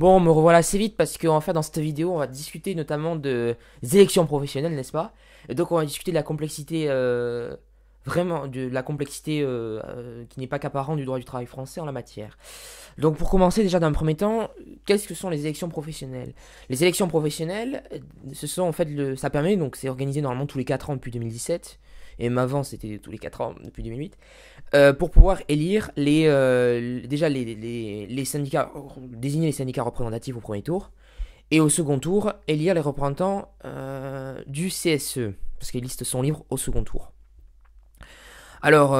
Bon, on me revoilà assez vite parce qu'en fait, dans cette vidéo, on va discuter notamment de, des élections professionnelles, n'est-ce pas donc, on va discuter de la complexité, euh, vraiment, de la complexité euh, euh, qui n'est pas qu'apparente du droit du travail français en la matière. Donc, pour commencer, déjà d'un premier temps, qu'est-ce que sont les élections professionnelles Les élections professionnelles, ce sont en fait, le, ça permet, donc c'est organisé normalement tous les 4 ans depuis 2017, et même avant c'était tous les 4 ans depuis 2008, euh, pour pouvoir élire les, euh, déjà les, syndicats, désigner les syndicats représentatifs au premier tour, et au second tour, élire les représentants euh, du CSE, parce que les son livre au second tour. Alors,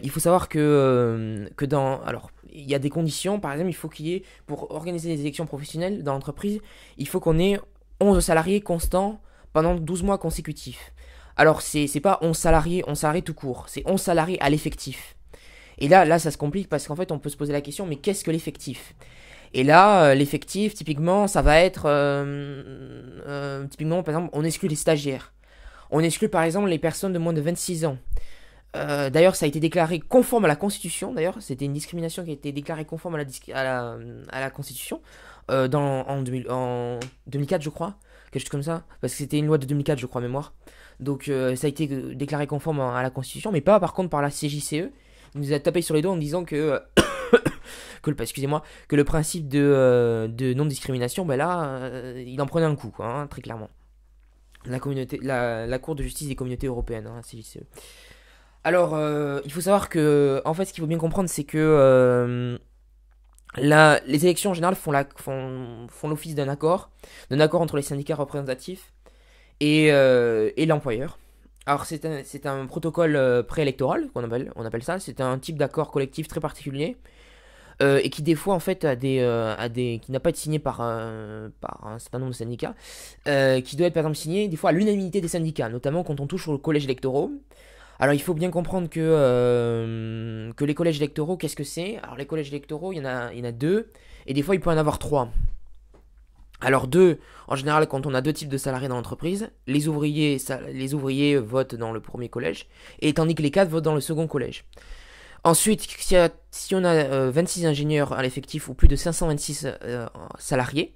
il faut savoir que, que dans... Alors, il y a des conditions, par exemple, il faut qu'il y ait, pour organiser des élections professionnelles dans l'entreprise, il faut qu'on ait 11 salariés constants pendant 12 mois consécutifs. Alors, c'est pas on salarié on salarié tout court, c'est on salarié à l'effectif. Et là, là, ça se complique parce qu'en fait, on peut se poser la question, mais qu'est-ce que l'effectif Et là, euh, l'effectif, typiquement, ça va être... Euh, euh, typiquement, par exemple, on exclut les stagiaires. On exclut, par exemple, les personnes de moins de 26 ans. d'ailleurs, ça a été déclaré conforme à la Constitution. D'ailleurs, c'était une discrimination qui a été déclarée conforme à la, à la, Constitution en, 2004, je crois quelque chose comme ça, parce que c'était une loi de 2004, je crois, mémoire. Donc euh, ça a été euh, déclaré conforme à la Constitution, mais pas par contre par la CJCE. On nous a tapé sur les doigts en disant que, que excusez-moi, que le principe de, euh, non-discrimination, ben là, il en prenait un coup, hein, très clairement. La, communauté, la, Cour de justice des communautés européennes, hein, CJCE. Alors, il faut savoir que, en fait, ce qu'il faut bien comprendre, c'est que les élections en général font l'office d'un accord, d'un accord entre les syndicats représentatifs et, euh, l'employeur. Alors c'est un, protocole euh, préélectoral qu'on appelle, on appelle ça, c'est un type d'accord collectif très particulier euh, et qui des fois en fait a des, qui n'a pas été signé par un, par un certain nombre de syndicats, qui doit être par exemple signé des fois à l'unanimité des syndicats, notamment quand on touche au collège électoraux. Alors il faut bien comprendre que, euh, que les collèges électoraux, qu'est-ce que c'est Alors les collèges électoraux, il y, en a, il y en a deux, et des fois il peut en avoir trois. Alors deux, en général quand on a deux types de salariés dans l'entreprise, les ouvriers, les ouvriers votent dans le premier collège, et tandis que les cadres votent dans le second collège. Ensuite, si, on a 26 euh, ingénieurs à l'effectif ou plus de 526 euh, salariés,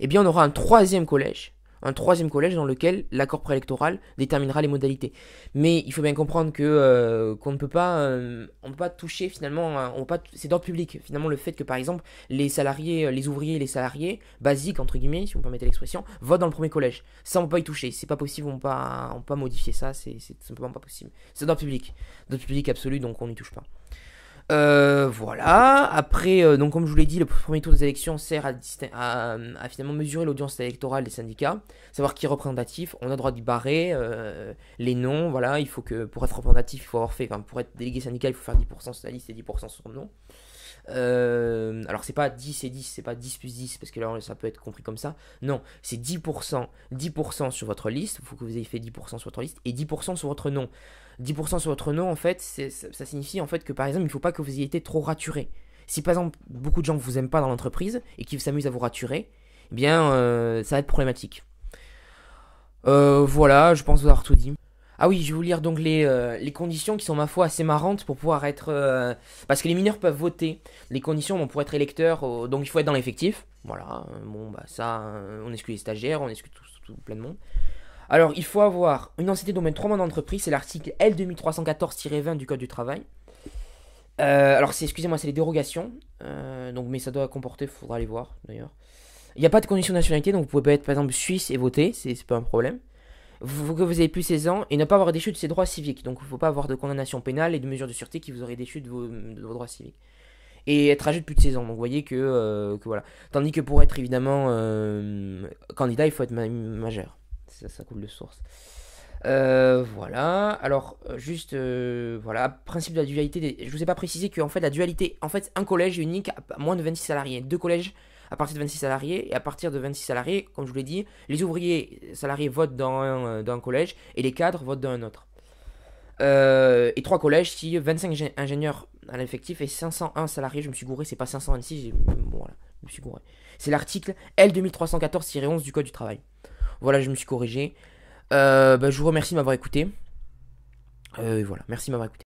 eh bien on aura un troisième collège un troisième collège dans lequel l'accord préélectoral déterminera les modalités. Mais il faut bien comprendre que euh, qu'on ne peut pas, euh, pas toucher finalement, on peut pas, c'est d'ordre public. Finalement, le fait que par exemple les salariés, euh, les ouvriers, les salariés basiques entre guillemets, si vous permettez l'expression, votent dans le premier collège, ça on peut pas y toucher. C'est pas possible, on ne pas, on peut pas modifier ça, c'est simplement pas possible. C'est d'ordre public, d'ordre public absolu, donc on n'y touche pas. Euh, voilà. Après, euh, donc comme je vous l'ai dit, le premier tour des élections sert euh, à, finalement mesurer l'audience électorale des syndicats, savoir qui est représentatif. On a le droit d'y barrer les noms. Voilà, il faut que pour être représentatif, il faut avoir fait, pour être délégué syndical, il faut faire 10% sur la liste et 10% sur le nom. alors c'est pas 10 et 10, c'est pas 10 plus 10 parce que là ça peut être compris comme ça. Non, c'est 10%, 10% sur votre liste, il faut que vous ayez fait 10% sur votre liste et 10% sur votre nom. 10% sur votre nom, en fait, ça, signifie en fait que par exemple, il ne faut pas que vous ayez été trop raturé. Si par exemple, beaucoup de gens ne vous aiment pas dans l'entreprise et qu'ils s'amusent à vous raturer, eh bien, euh, ça va être problématique. Euh, voilà, je pense vous avoir tout dit. Ah oui, je vais vous lire donc les, euh, conditions qui sont, ma foi, assez marrantes pour pouvoir être. parce que les mineurs peuvent voter. Les conditions, pour être électeur, donc il faut être dans l'effectif. Voilà, bon, bah ça, on exclut les stagiaires, on exclut tout, plein de monde. Alors, il faut avoir une ancienneté domaine moins 3 mois d'entreprise, c'est l'article L2314-20 du Code du travail. Euh, alors, c'est, excusez-moi, c'est les dérogations, euh, mais ça doit comporter, il faudra aller voir d'ailleurs. Il n'y a pas de condition de nationalité, donc vous pouvez pas être par exemple suisse et voter, c'est, pas un problème. Vous, faut que vous ayez plus 16 ans et ne pas avoir déchu de ses droits civiques, donc il ne faut pas avoir de condamnation pénale et de mesures de sûreté qui vous auraient déchu de vos, droits civiques et être âgé de plus de 16 ans. Donc vous voyez euh, que, voilà. Tandis que pour être évidemment candidat, il faut être majeur ça, coule de source. Euh, voilà. Alors, euh, juste, euh, voilà, principe de la dualité. Des... Je vous ai pas précisé que en fait la dualité, en fait, un collège unique à moins de 26 salariés, deux collèges à partir de 26 salariés et à partir de 26 salariés, comme je vous l'ai dit, les ouvriers salariés votent dans un, collège et les cadres votent dans un autre. et trois collèges si 25 ingénieurs à l'effectif et 501 salariés. Je me suis gouré, c'est pas 526. Bon voilà, je me suis gouré. C'est l'article L2314-11 du code du travail. Voilà, je me suis corrigé. Euh, bah, je vous remercie de m'avoir écouté. Euh, voilà, merci de m'avoir écouté.